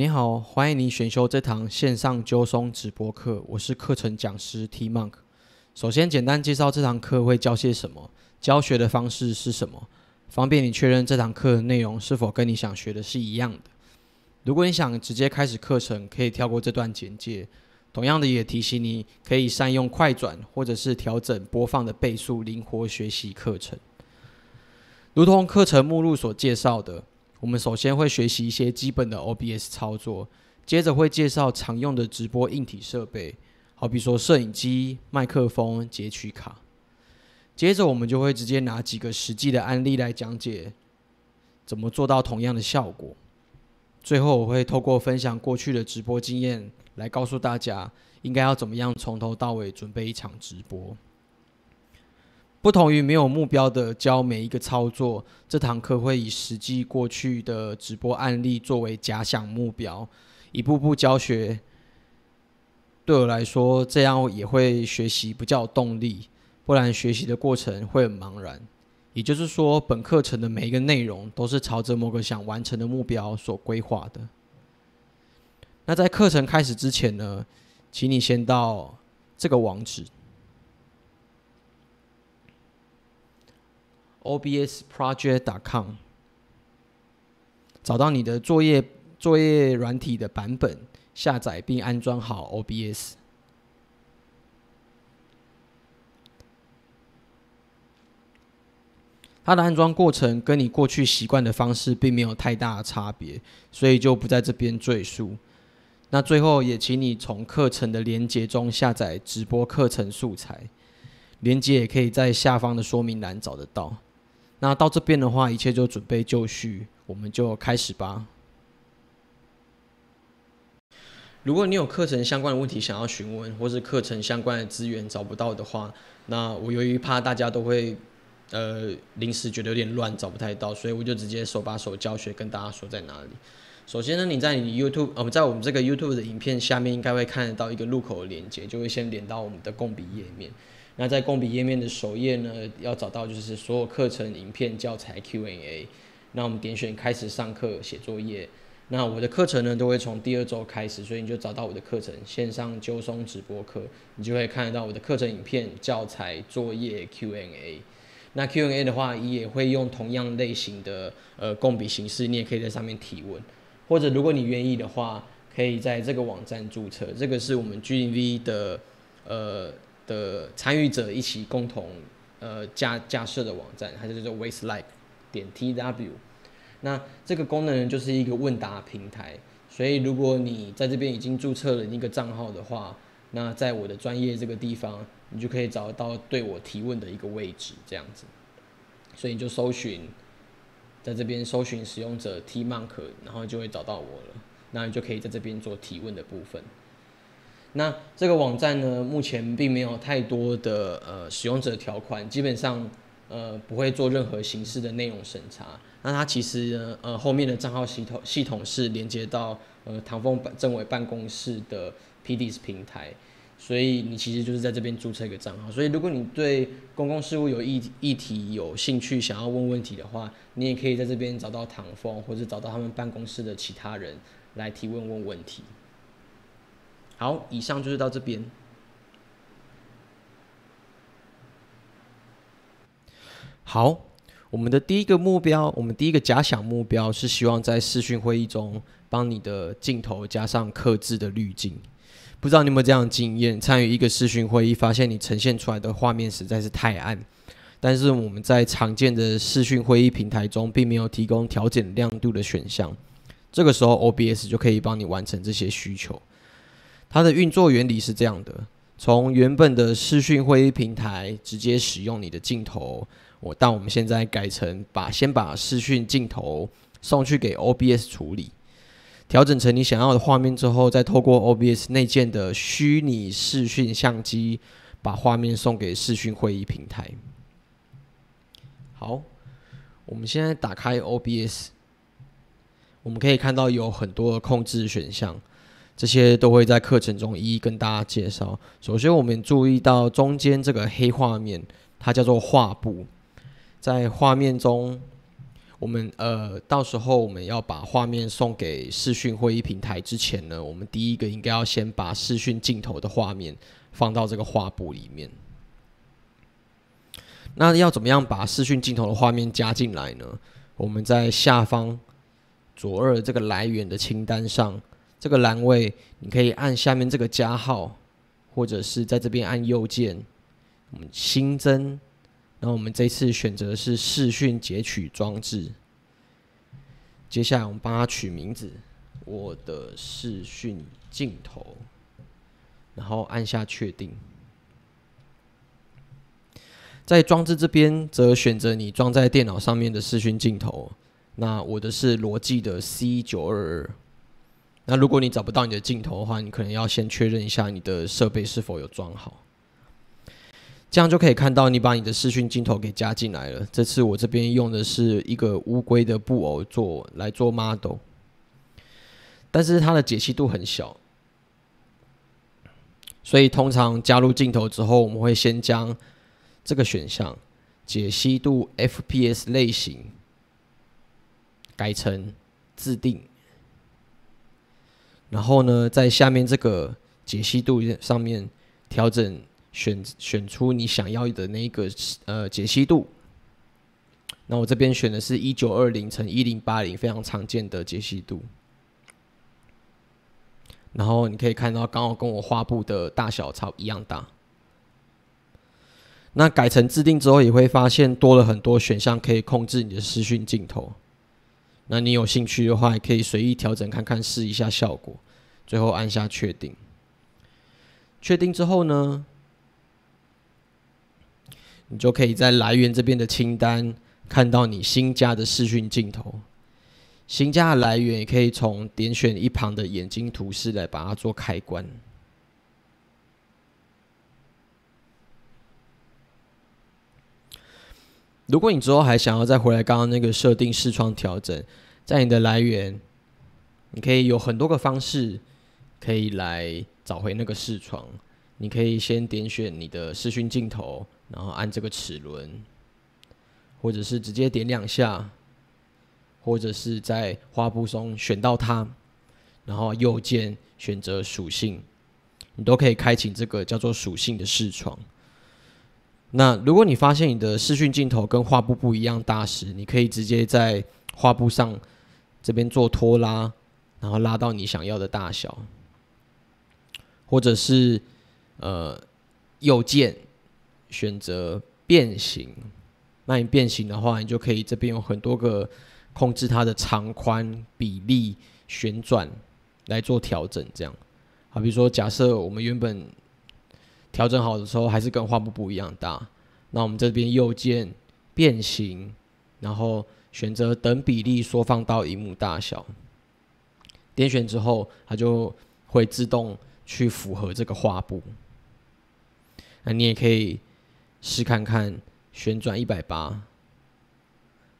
你好，欢迎你选修这堂线上纠松直播课，我是课程讲师 t m o n 首先，简单介绍这堂课会教些什么，教学的方式是什么，方便你确认这堂课的内容是否跟你想学的是一样的。如果你想直接开始课程，可以跳过这段简介。同样的，也提醒你可以善用快转或者是调整播放的倍数，灵活学习课程。如同课程目录所介绍的。我们首先会学习一些基本的 OBS 操作，接着会介绍常用的直播硬体设备，好比说摄影机、麦克风、截取卡。接着我们就会直接拿几个实际的案例来讲解怎么做到同样的效果。最后我会透过分享过去的直播经验，来告诉大家应该要怎么样从头到尾准备一场直播。不同于没有目标的教每一个操作，这堂课会以实际过去的直播案例作为假想目标，一步步教学。对我来说，这样也会学习不叫动力，不然学习的过程会很茫然。也就是说，本课程的每一个内容都是朝着某个想完成的目标所规划的。那在课程开始之前呢，请你先到这个网址。obsproject.com，找到你的作业作业软体的版本，下载并安装好 obs。它的安装过程跟你过去习惯的方式并没有太大差别，所以就不在这边赘述。那最后也请你从课程的连接中下载直播课程素材，连接也可以在下方的说明栏找得到。那到这边的话，一切就准备就绪，我们就开始吧。如果你有课程相关的问题想要询问，或是课程相关的资源找不到的话，那我由于怕大家都会，呃，临时觉得有点乱找不太到，所以我就直接手把手教学，跟大家说在哪里。首先呢，你在 YouTube，我们在我们这个 YouTube 的影片下面应该会看得到一个入口的链接，就会先连到我们的供笔页面。那在供笔页面的首页呢，要找到就是所有课程影片、教材、Q&A。那我们点选开始上课、写作业。那我的课程呢，都会从第二周开始，所以你就找到我的课程线上纠松直播课，你就会看得到我的课程影片、教材、作业、Q&A。那 Q&A 的话，你也会用同样类型的呃供笔形式，你也可以在上面提问，或者如果你愿意的话，可以在这个网站注册。这个是我们 G.V 的呃。的参与者一起共同呃架架设的网站，它就叫做 Waste Life 点 T W。那这个功能就是一个问答平台，所以如果你在这边已经注册了一个账号的话，那在我的专业这个地方，你就可以找到对我提问的一个位置，这样子。所以你就搜寻，在这边搜寻使用者 T Monk，然后就会找到我了。那你就可以在这边做提问的部分。那这个网站呢，目前并没有太多的呃使用者条款，基本上呃不会做任何形式的内容审查。那它其实呃后面的账号系统系统是连接到呃唐峰办政委办公室的 PDS 平台，所以你其实就是在这边注册一个账号。所以如果你对公共事务有议题有兴趣，想要问问题的话，你也可以在这边找到唐峰，或者找到他们办公室的其他人来提问问问题。好，以上就是到这边。好，我们的第一个目标，我们第一个假想目标是希望在视讯会议中帮你的镜头加上克制的滤镜。不知道你有没有这样的经验？参与一个视讯会议，发现你呈现出来的画面实在是太暗。但是我们在常见的视讯会议平台中，并没有提供调整亮度的选项。这个时候，OBS 就可以帮你完成这些需求。它的运作原理是这样的：从原本的视讯会议平台直接使用你的镜头，我但我们现在改成把先把视讯镜头送去给 OBS 处理，调整成你想要的画面之后，再透过 OBS 内建的虚拟视讯相机把画面送给视讯会议平台。好，我们现在打开 OBS，我们可以看到有很多的控制选项。这些都会在课程中一一跟大家介绍。首先，我们注意到中间这个黑画面，它叫做画布。在画面中，我们呃，到时候我们要把画面送给视讯会议平台之前呢，我们第一个应该要先把视讯镜头的画面放到这个画布里面。那要怎么样把视讯镜头的画面加进来呢？我们在下方左二这个来源的清单上。这个栏位，你可以按下面这个加号，或者是在这边按右键，我们新增。那我们这次选择的是视讯截取装置。接下来我们帮它取名字，我的视讯镜头。然后按下确定。在装置这边，则选择你装在电脑上面的视讯镜头。那我的是罗技的 C 九二二。那如果你找不到你的镜头的话，你可能要先确认一下你的设备是否有装好，这样就可以看到你把你的视讯镜头给加进来了。这次我这边用的是一个乌龟的布偶做来做 model，但是它的解析度很小，所以通常加入镜头之后，我们会先将这个选项解析度、FPS 类型改成自定。然后呢，在下面这个解析度上面调整，选选出你想要的那一个呃解析度。那我这边选的是一九二零乘一零八零，非常常见的解析度。然后你可以看到，刚好跟我画布的大小超一样大。那改成自定之后，也会发现多了很多选项可以控制你的视讯镜头。那你有兴趣的话，也可以随意调整看看，试一下效果。最后按下确定，确定之后呢，你就可以在来源这边的清单看到你新加的视讯镜头。新加的来源也可以从点选一旁的眼睛图示来把它做开关。如果你之后还想要再回来刚刚那个设定视窗调整，在你的来源，你可以有很多个方式可以来找回那个视窗。你可以先点选你的视讯镜头，然后按这个齿轮，或者是直接点两下，或者是在画布中选到它，然后右键选择属性，你都可以开启这个叫做属性的视窗。那如果你发现你的视讯镜头跟画布不一样大时，你可以直接在画布上这边做拖拉，然后拉到你想要的大小，或者是呃右键选择变形，那你变形的话，你就可以这边有很多个控制它的长宽比例、旋转来做调整。这样，好，比如说假设我们原本。调整好的时候还是跟画布不一样大。那我们这边右键变形，然后选择等比例缩放到一幕大小，点选之后它就会自动去符合这个画布。那你也可以试看看旋转一百八，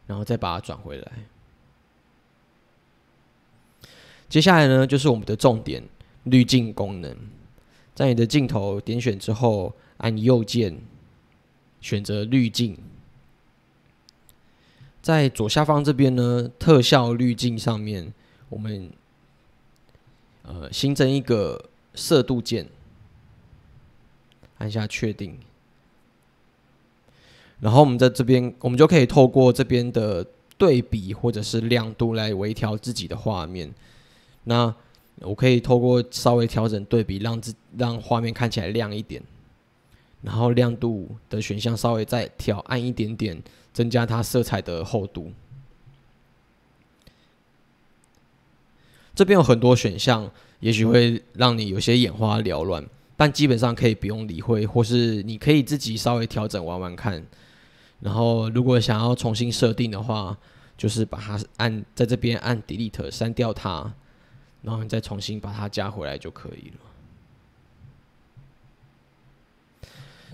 然后再把它转回来。接下来呢就是我们的重点滤镜功能。在你的镜头点选之后，按右键选择滤镜，在左下方这边呢特效滤镜上面，我们呃新增一个色度键，按下确定，然后我们在这边，我们就可以透过这边的对比或者是亮度来微调自己的画面。那我可以透过稍微调整对比，让自让画面看起来亮一点，然后亮度的选项稍微再调暗一点点，增加它色彩的厚度。这边有很多选项，也许会让你有些眼花缭乱，但基本上可以不用理会，或是你可以自己稍微调整玩玩看。然后，如果想要重新设定的话，就是把它按在这边按 Delete 删掉它。然后你再重新把它加回来就可以了。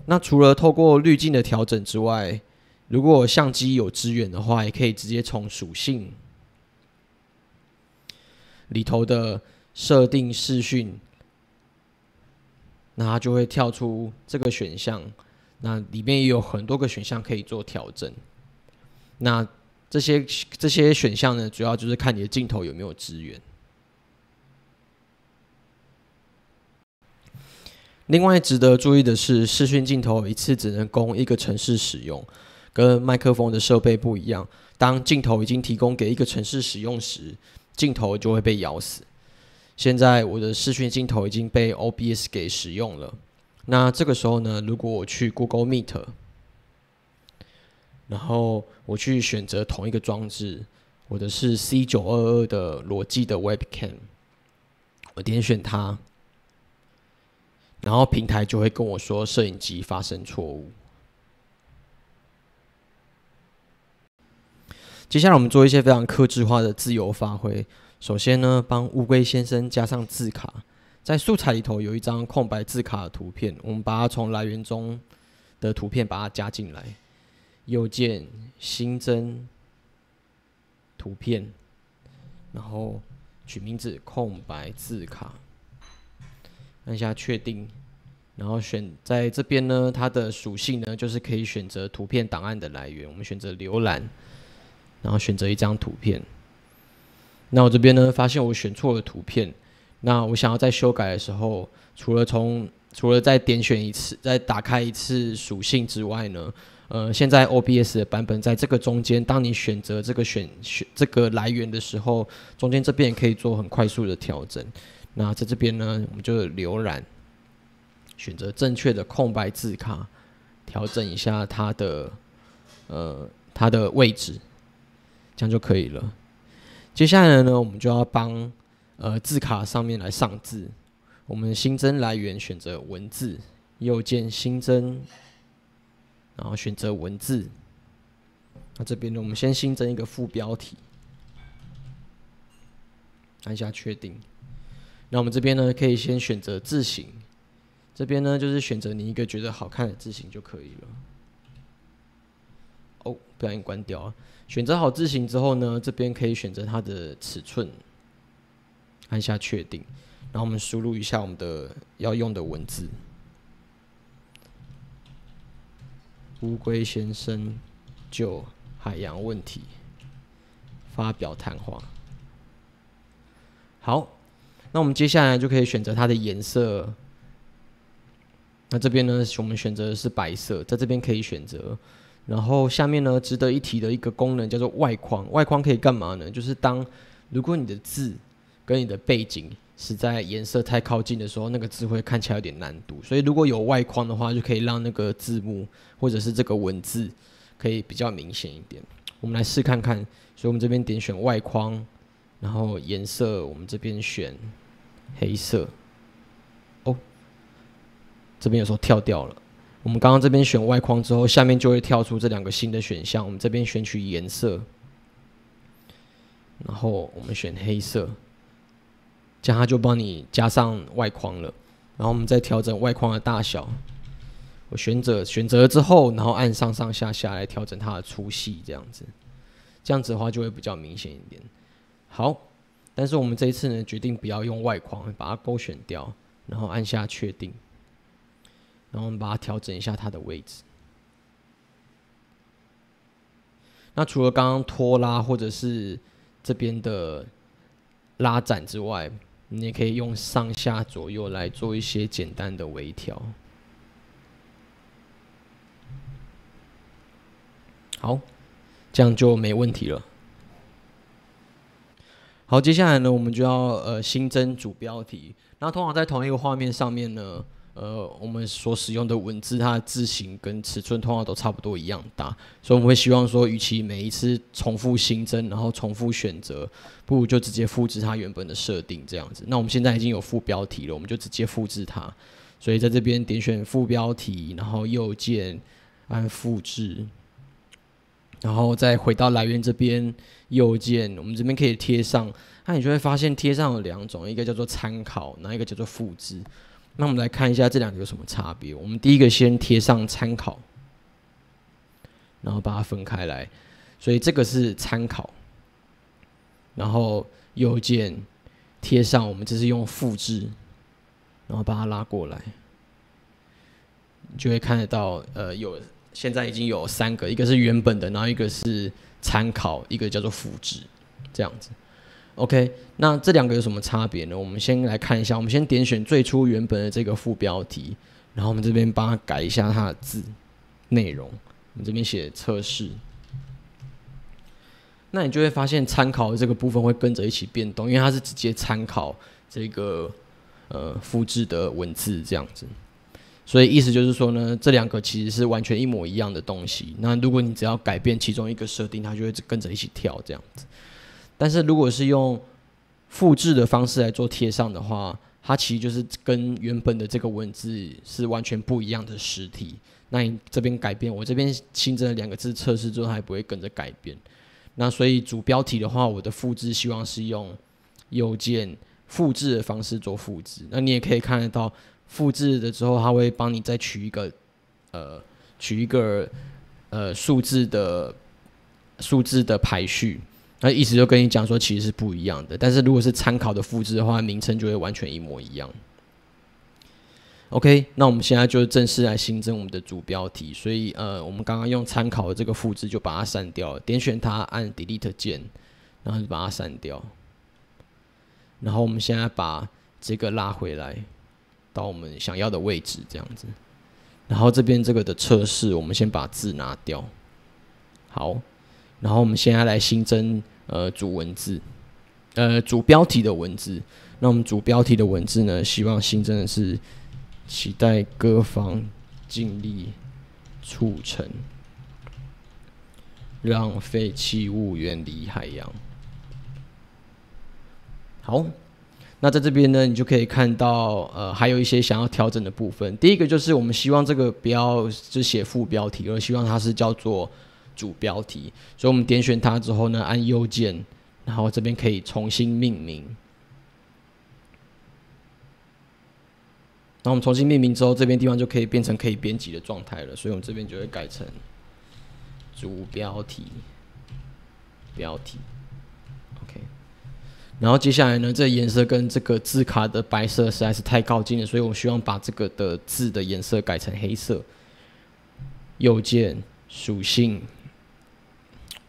那除了透过滤镜的调整之外，如果相机有资源的话，也可以直接从属性里头的设定视讯，那它就会跳出这个选项，那里面也有很多个选项可以做调整。那这些这些选项呢，主要就是看你的镜头有没有资源。另外值得注意的是，视讯镜头一次只能供一个城市使用，跟麦克风的设备不一样。当镜头已经提供给一个城市使用时，镜头就会被咬死。现在我的视讯镜头已经被 OBS 给使用了。那这个时候呢，如果我去 Google Meet，然后我去选择同一个装置，我的是 C 九二二的罗技的 Webcam，我点选它。然后平台就会跟我说摄影机发生错误。接下来我们做一些非常克制化的自由发挥。首先呢，帮乌龟先生加上字卡。在素材里头有一张空白字卡的图片，我们把它从来源中的图片把它加进来。右键新增图片，然后取名字空白字卡。按下确定，然后选在这边呢，它的属性呢，就是可以选择图片档案的来源。我们选择浏览，然后选择一张图片。那我这边呢，发现我选错了图片。那我想要在修改的时候，除了从除了再点选一次，再打开一次属性之外呢，呃，现在 OBS 的版本在这个中间，当你选择这个选选这个来源的时候，中间这边也可以做很快速的调整。那在这边呢，我们就浏览，选择正确的空白字卡，调整一下它的呃它的位置，这样就可以了。接下来呢，我们就要帮呃字卡上面来上字。我们新增来源选择文字，右键新增，然后选择文字。那这边呢，我们先新增一个副标题，按下确定。那我们这边呢，可以先选择字型。这边呢，就是选择你一个觉得好看的字型就可以了。哦，不小心关掉啊。选择好字型之后呢，这边可以选择它的尺寸。按下确定，然后我们输入一下我们的要用的文字：乌龟先生就海洋问题发表谈话。好。那我们接下来就可以选择它的颜色。那这边呢，我们选择的是白色，在这边可以选择。然后下面呢，值得一提的一个功能叫做外框。外框可以干嘛呢？就是当如果你的字跟你的背景实在颜色太靠近的时候，那个字会看起来有点难读。所以如果有外框的话，就可以让那个字幕或者是这个文字可以比较明显一点。我们来试看看。所以我们这边点选外框，然后颜色我们这边选。黑色哦，这边有时候跳掉了。我们刚刚这边选外框之后，下面就会跳出这两个新的选项。我们这边选取颜色，然后我们选黑色，这样它就帮你加上外框了。然后我们再调整外框的大小。我选择选择之后，然后按上上下下来调整它的粗细，这样子，这样子的话就会比较明显一点。好。但是我们这一次呢，决定不要用外框把它勾选掉，然后按下确定，然后我们把它调整一下它的位置。那除了刚刚拖拉或者是这边的拉展之外，你也可以用上下左右来做一些简单的微调。好，这样就没问题了。好，接下来呢，我们就要呃新增主标题。那通常在同一个画面上面呢，呃，我们所使用的文字，它的字型跟尺寸通常都差不多一样大，所以我们会希望说，与其每一次重复新增，然后重复选择，不如就直接复制它原本的设定这样子。那我们现在已经有副标题了，我们就直接复制它。所以在这边点选副标题，然后右键按复制。然后再回到来源这边，右键，我们这边可以贴上，那你就会发现贴上有两种，一个叫做参考，那一个叫做复制。那我们来看一下这两个有什么差别。我们第一个先贴上参考，然后把它分开来，所以这个是参考。然后右键贴上，我们这是用复制，然后把它拉过来，就会看得到，呃，有。现在已经有三个，一个是原本的，然后一个是参考，一个叫做复制，这样子。OK，那这两个有什么差别呢？我们先来看一下，我们先点选最初原本的这个副标题，然后我们这边帮他改一下它的字内容，我们这边写测试。那你就会发现参考的这个部分会跟着一起变动，因为它是直接参考这个呃复制的文字这样子。所以意思就是说呢，这两个其实是完全一模一样的东西。那如果你只要改变其中一个设定，它就会跟着一起跳这样子。但是如果是用复制的方式来做贴上的话，它其实就是跟原本的这个文字是完全不一样的实体。那你这边改变，我这边新增了两个字，测试之后还不会跟着改变。那所以主标题的话，我的复制希望是用右键复制的方式做复制。那你也可以看得到。复制了之后，它会帮你再取一个，呃，取一个呃数字的数字的排序，那意思就跟你讲说其实是不一样的。但是如果是参考的复制的话，名称就会完全一模一样。OK，那我们现在就正式来新增我们的主标题。所以呃，我们刚刚用参考的这个复制就把它删掉了，点选它按 Delete 键，然后就把它删掉。然后我们现在把这个拉回来。到我们想要的位置，这样子。然后这边这个的测试，我们先把字拿掉。好，然后我们现在来新增呃主文字，呃主标题的文字。那我们主标题的文字呢，希望新增的是期待各方尽力促成，让废弃物远离海洋。好。那在这边呢，你就可以看到，呃，还有一些想要调整的部分。第一个就是我们希望这个不要只写副标题，而希望它是叫做主标题。所以我们点选它之后呢，按右键，然后这边可以重新命名。那我们重新命名之后，这边地方就可以变成可以编辑的状态了。所以我们这边就会改成主标题标题。然后接下来呢，这颜色跟这个字卡的白色实在是太靠近了，所以我希望把这个的字的颜色改成黑色。右键属性，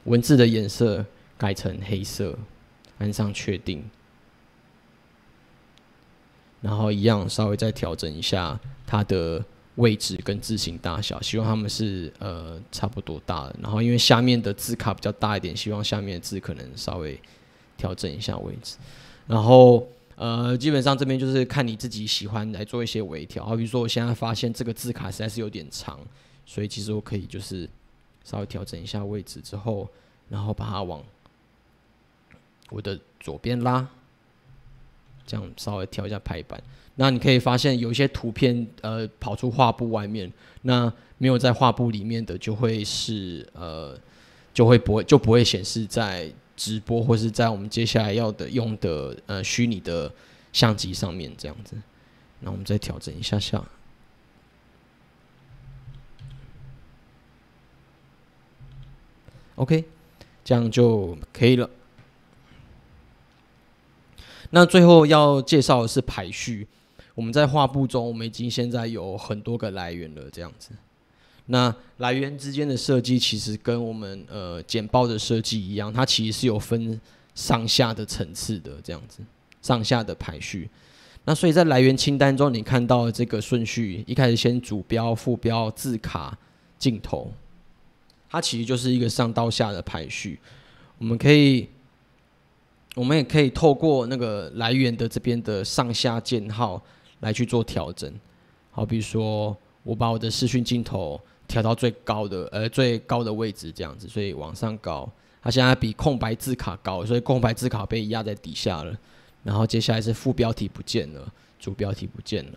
文字的颜色改成黑色，按上确定。然后一样稍微再调整一下它的位置跟字形大小，希望它们是呃差不多大。的。然后因为下面的字卡比较大一点，希望下面的字可能稍微。调整一下位置，然后呃，基本上这边就是看你自己喜欢来做一些微调。好，比如说我现在发现这个字卡实在是有点长，所以其实我可以就是稍微调整一下位置之后，然后把它往我的左边拉，这样稍微调一下排版。那你可以发现有一些图片呃跑出画布外面，那没有在画布里面的就会是呃就会不会就不会显示在。直播，或是在我们接下来要的用的呃虚拟的相机上面这样子，那我们再调整一下下。OK，这样就可以了。那最后要介绍的是排序。我们在画布中，我们已经现在有很多个来源了，这样子。那来源之间的设计其实跟我们呃简报的设计一样，它其实是有分上下的层次的这样子，上下的排序。那所以在来源清单中，你看到这个顺序，一开始先主标、副标、字卡、镜头，它其实就是一个上到下的排序。我们可以，我们也可以透过那个来源的这边的上下箭号来去做调整。好，比如说我把我的视讯镜头。调到最高的，呃，最高的位置这样子，所以往上高，它现在比空白字卡高，所以空白字卡被压在底下了。然后接下来是副标题不见了，主标题不见了。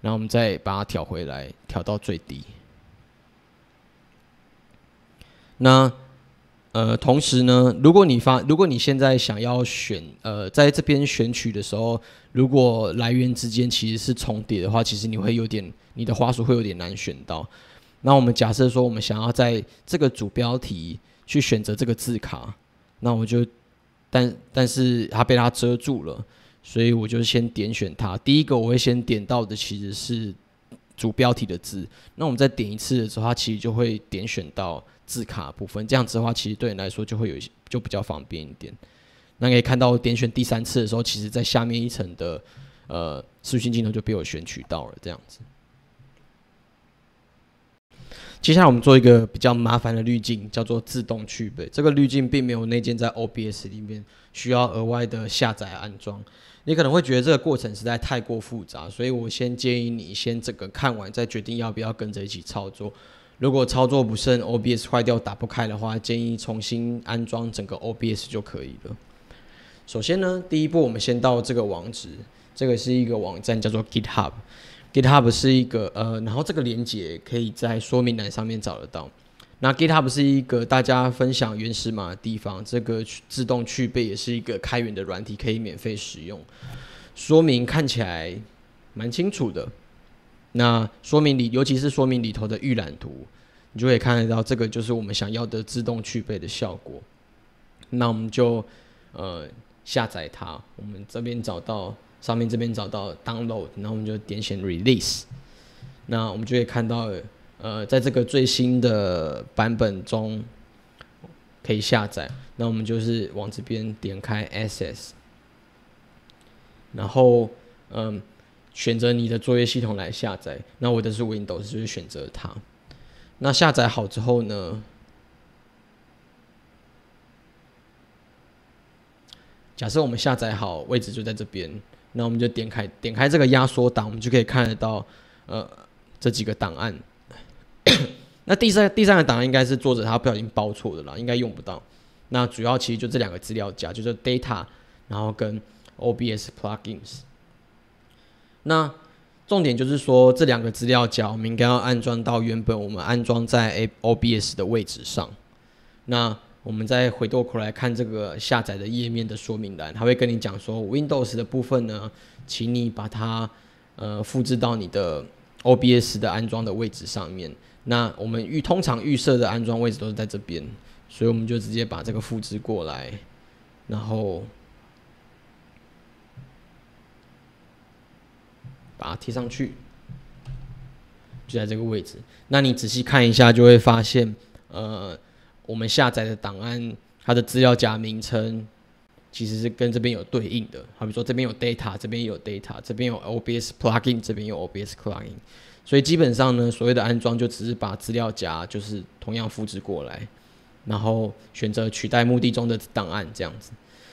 然后我们再把它调回来，调到最低。那，呃，同时呢，如果你发，如果你现在想要选，呃，在这边选取的时候，如果来源之间其实是重叠的话，其实你会有点，你的花束会有点难选到。那我们假设说，我们想要在这个主标题去选择这个字卡，那我就，但但是它被它遮住了，所以我就先点选它。第一个我会先点到的其实是主标题的字，那我们再点一次的时候，它其实就会点选到字卡部分。这样子的话，其实对你来说就会有一些就比较方便一点。那可以看到点选第三次的时候，其实在下面一层的呃视讯镜头就被我选取到了。这样子。接下来我们做一个比较麻烦的滤镜，叫做自动去背。这个滤镜并没有内建在 OBS 里面，需要额外的下载安装。你可能会觉得这个过程实在太过复杂，所以我先建议你先整个看完，再决定要不要跟着一起操作。如果操作不慎，OBS 坏掉打不开的话，建议重新安装整个 OBS 就可以了。首先呢，第一步我们先到这个网址，这个是一个网站叫做 GitHub。GitHub 是一个呃，然后这个连接可以在说明栏上面找得到。那 GitHub 是一个大家分享原始码的地方，这个自动去背也是一个开源的软体，可以免费使用。说明看起来蛮清楚的，那说明里尤其是说明里头的预览图，你就可以看得到这个就是我们想要的自动去背的效果。那我们就呃下载它，我们这边找到。上面这边找到 Download，然后我们就点选 Release，那我们就可以看到，呃，在这个最新的版本中可以下载。那我们就是往这边点开 Access，然后嗯，选择你的作业系统来下载。那我的是 Windows，就是选择它。那下载好之后呢，假设我们下载好，位置就在这边。那我们就点开点开这个压缩档，我们就可以看得到，呃，这几个档案。那第三第三个档案应该是作者他不小心包错的啦，应该用不到。那主要其实就这两个资料夹，就是 data，然后跟 obs plugins。那重点就是说这两个资料夹，我们应该要安装到原本我们安装在 A OBS 的位置上。那我们再回过头来看这个下载的页面的说明栏，它会跟你讲说，Windows 的部分呢，请你把它呃复制到你的 OBS 的安装的位置上面。那我们预通常预设的安装位置都是在这边，所以我们就直接把这个复制过来，然后把它贴上去，就在这个位置。那你仔细看一下，就会发现呃。我们下载的档案，它的资料夹名称其实是跟这边有对应的，好比说这边有 data，这边有 data，这边有 obs plugin，这边有 obs plugin，所以基本上呢，所谓的安装就只是把资料夹就是同样复制过来，然后选择取代目的中的档案这样子。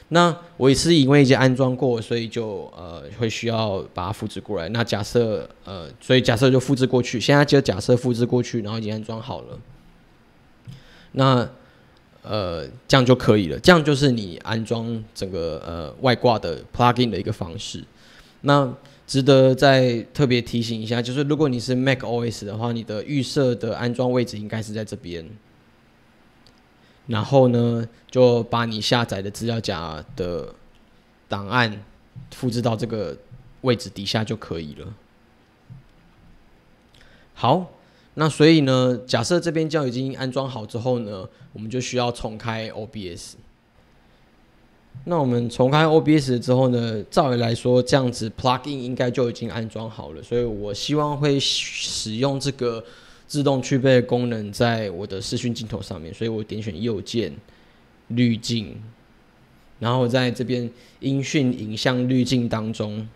那我也是因为已经安装过，所以就呃会需要把它复制过来。那假设呃，所以假设就复制过去，现在就假设复制过去，然后已经安装好了。那，呃，这样就可以了。这样就是你安装整个呃外挂的 plugin 的一个方式。那值得再特别提醒一下，就是如果你是 Mac OS 的话，你的预设的安装位置应该是在这边。然后呢，就把你下载的资料夹的档案复制到这个位置底下就可以了。好。那所以呢，假设这边胶已经安装好之后呢，我们就需要重开 OBS。那我们重开 OBS 之后呢，照理来说这样子 plugin 应该就已经安装好了，所以我希望会使用这个自动去背的功能在我的视讯镜头上面，所以我点选右键滤镜，然后在这边音讯影像滤镜当中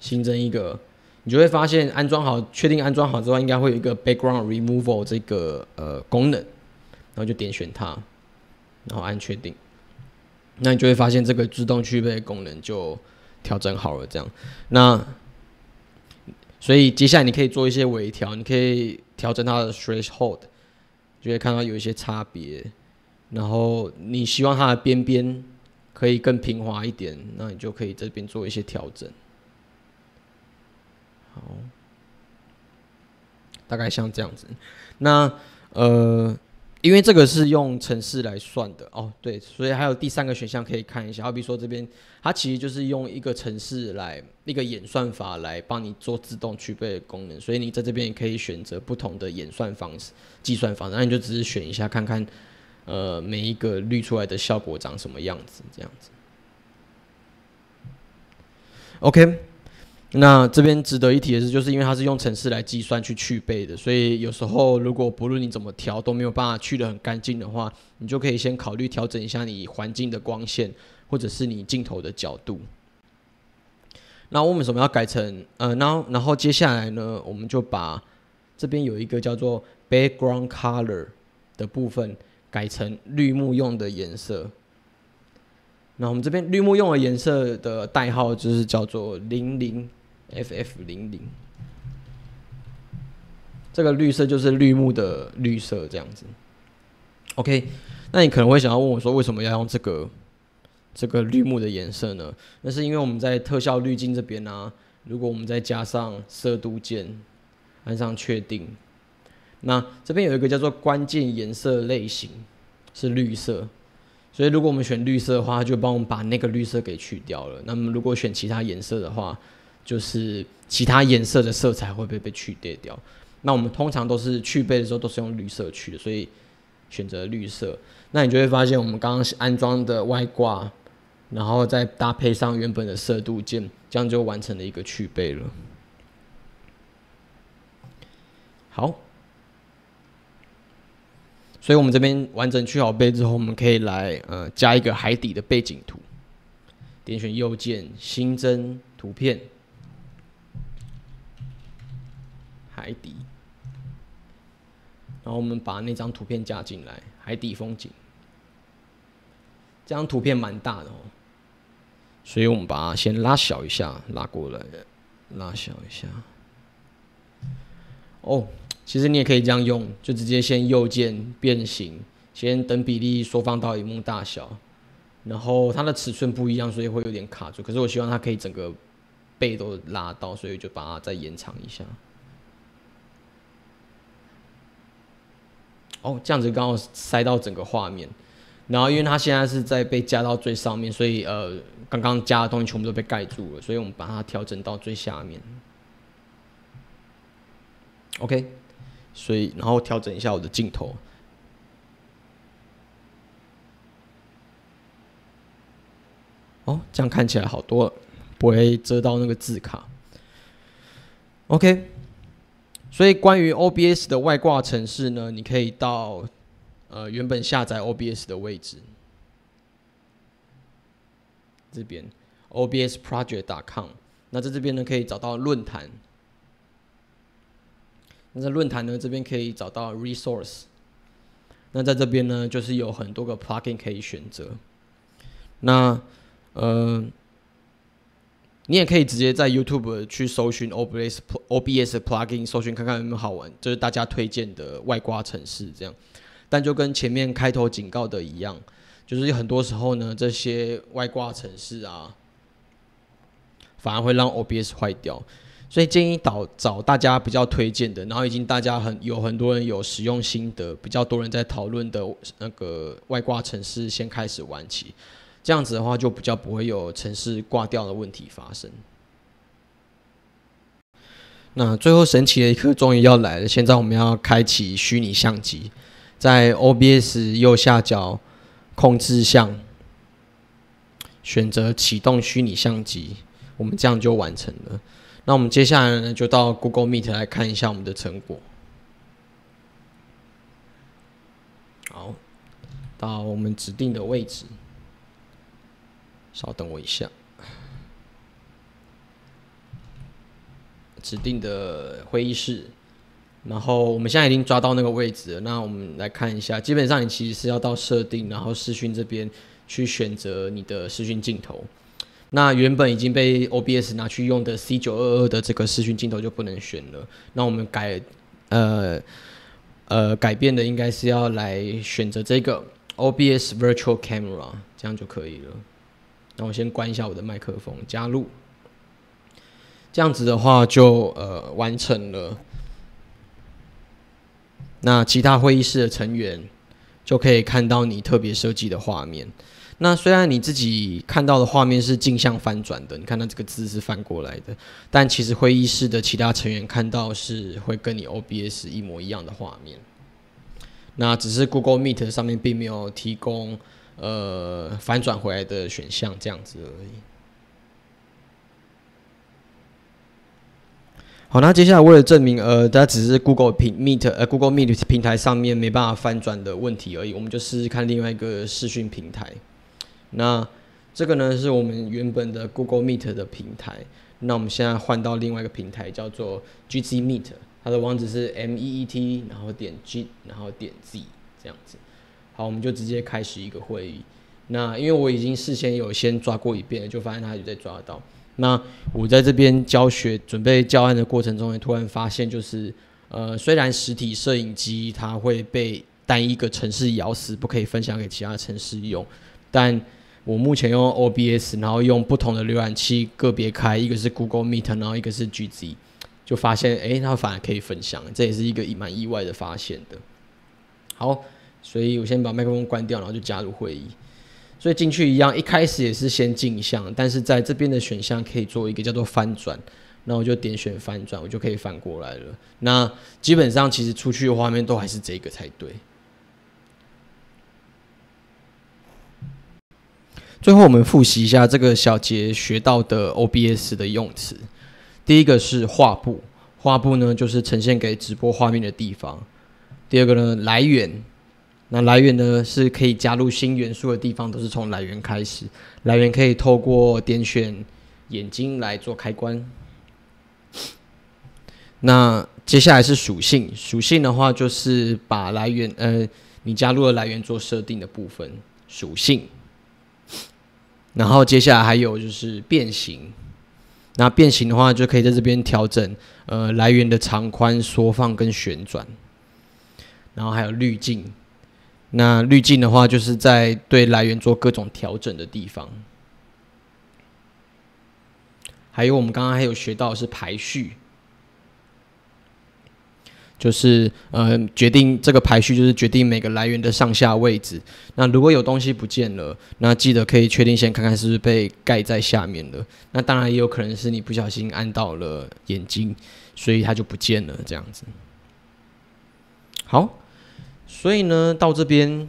新增一个。你就会发现，安装好，确定安装好之后，应该会有一个 background removal 这个呃功能，然后就点选它，然后按确定，那你就会发现这个自动去背功能就调整好了这样。那所以接下来你可以做一些微调，你可以调整它的 threshold，就会看到有一些差别。然后你希望它的边边可以更平滑一点，那你就可以这边做一些调整。哦，大概像这样子。那呃，因为这个是用城市来算的哦，对，所以还有第三个选项可以看一下。好比说这边，它其实就是用一个城市来一个演算法来帮你做自动取备的功能，所以你在这边也可以选择不同的演算方式、计算方式，那你就只是选一下，看看呃每一个滤出来的效果长什么样子，这样子。OK。那这边值得一提的是，就是因为它是用程式来计算去去背的，所以有时候如果不论你怎么调都没有办法去的很干净的话，你就可以先考虑调整一下你环境的光线或者是你镜头的角度。那我们为什么要改成呃，那然后接下来呢，我们就把这边有一个叫做 background color 的部分改成绿幕用的颜色。那我们这边绿幕用的颜色的代号就是叫做零零。FF 零零，这个绿色就是绿幕的绿色这样子。OK，那你可能会想要问我说，为什么要用这个这个绿幕的颜色呢？那是因为我们在特效滤镜这边呢，如果我们再加上色度键，按上确定，那这边有一个叫做关键颜色类型是绿色，所以如果我们选绿色的话，就帮我们把那个绿色给去掉了。那么如果选其他颜色的话，就是其他颜色的色彩会被被去掉掉？那我们通常都是去背的时候都是用绿色去的，所以选择绿色。那你就会发现我们刚刚安装的外挂，然后再搭配上原本的色度键，这样就完成了一个去背了。好，所以我们这边完整去好背之后，我们可以来呃加一个海底的背景图，点选右键新增图片。海底，然后我们把那张图片加进来，海底风景。这张图片蛮大的哦，所以我们把它先拉小一下，拉过来，拉小一下。哦，其实你也可以这样用，就直接先右键变形，先等比例缩放到荧幕大小。然后它的尺寸不一样，所以会有点卡住。可是我希望它可以整个背都拉到，所以就把它再延长一下。哦，这样子刚好塞到整个画面。然后，因为它现在是在被加到最上面，所以呃，刚刚加的东西全部都被盖住了。所以我们把它调整到最下面。OK，所以然后调整一下我的镜头。哦，这样看起来好多了，不会遮到那个字卡。OK。所以关于 OBS 的外挂程式呢，你可以到呃原本下载 OBS 的位置，这边 OBSProject.com，那在这边呢可以找到论坛，那在论坛呢这边可以找到 resource，那在这边呢就是有很多个 plugin 可以选择，那呃。你也可以直接在 YouTube 去搜寻 OBS OBS Plugin，搜寻看看有没有好玩，就是大家推荐的外挂城市这样。但就跟前面开头警告的一样，就是很多时候呢，这些外挂城市啊，反而会让 OBS 坏掉，所以建议找找大家比较推荐的，然后已经大家很有很多人有使用心得，比较多人在讨论的那个外挂城市，先开始玩起。这样子的话，就比较不会有城市挂掉的问题发生。那最后神奇的一刻终于要来了，现在我们要开启虚拟相机，在 OBS 右下角控制项选择启动虚拟相机，我们这样就完成了。那我们接下来呢，就到 Google Meet 来看一下我们的成果。好，到我们指定的位置。稍等我一下，指定的会议室，然后我们现在已经抓到那个位置了。那我们来看一下，基本上你其实是要到设定，然后视讯这边去选择你的视讯镜头。那原本已经被 OBS 拿去用的 C922 的这个视讯镜头就不能选了。那我们改，呃，呃，改变的应该是要来选择这个 OBS Virtual Camera，这样就可以了。那我先关一下我的麦克风，加入。这样子的话就呃完成了。那其他会议室的成员就可以看到你特别设计的画面。那虽然你自己看到的画面是镜像翻转的，你看到这个字是翻过来的，但其实会议室的其他成员看到是会跟你 OBS 一模一样的画面。那只是 Google Meet 上面并没有提供。呃，反转回来的选项这样子而已。好，那接下来为了证明呃，它只是 Google 平 Meet，呃 Google Meet 平台上面没办法翻转的问题而已，我们就试试看另外一个视讯平台。那这个呢是我们原本的 Google Meet 的平台，那我们现在换到另外一个平台叫做 GZ Meet，它的网址是 m e e t，然后点 G，然后点 Z，这样子。好，我们就直接开始一个会议。那因为我已经事先有先抓过一遍就发现他有在抓到。那我在这边教学准备教案的过程中，也突然发现，就是呃，虽然实体摄影机它会被单一个城市咬死，不可以分享给其他城市用，但我目前用 OBS，然后用不同的浏览器个别开，一个是 Google Meet，然后一个是 GZ，就发现哎，它反而可以分享，这也是一个蛮意外的发现的。好。所以我先把麦克风关掉，然后就加入会议。所以进去一样，一开始也是先镜像，但是在这边的选项可以做一个叫做翻转。那我就点选翻转，我就可以翻过来了。那基本上其实出去的画面都还是这个才对。最后我们复习一下这个小节学到的 OBS 的用词。第一个是画布，画布呢就是呈现给直播画面的地方。第二个呢来源。那来源呢？是可以加入新元素的地方，都是从来源开始。来源可以透过点选眼睛来做开关。那接下来是属性，属性的话就是把来源，呃，你加入的来源做设定的部分属性。然后接下来还有就是变形。那变形的话就可以在这边调整，呃，来源的长宽缩放跟旋转。然后还有滤镜。那滤镜的话，就是在对来源做各种调整的地方。还有，我们刚刚还有学到是排序，就是呃，决定这个排序就是决定每个来源的上下位置。那如果有东西不见了，那记得可以确定先看看是不是被盖在下面了。那当然也有可能是你不小心按到了眼睛，所以它就不见了这样子。好。所以呢，到这边，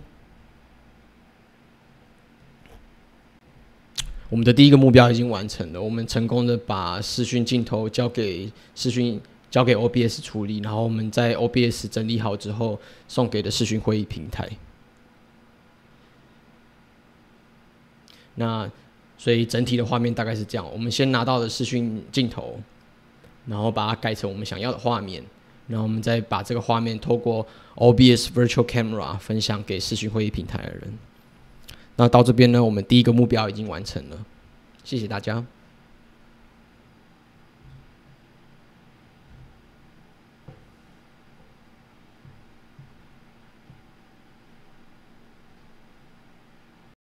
我们的第一个目标已经完成了。我们成功的把视讯镜头交给视讯，交给 OBS 处理，然后我们在 OBS 整理好之后，送给的视讯会议平台。那所以整体的画面大概是这样：我们先拿到的视讯镜头，然后把它改成我们想要的画面。然后我们再把这个画面透过 OBS Virtual Camera 分享给视讯会议平台的人。那到这边呢，我们第一个目标已经完成了。谢谢大家。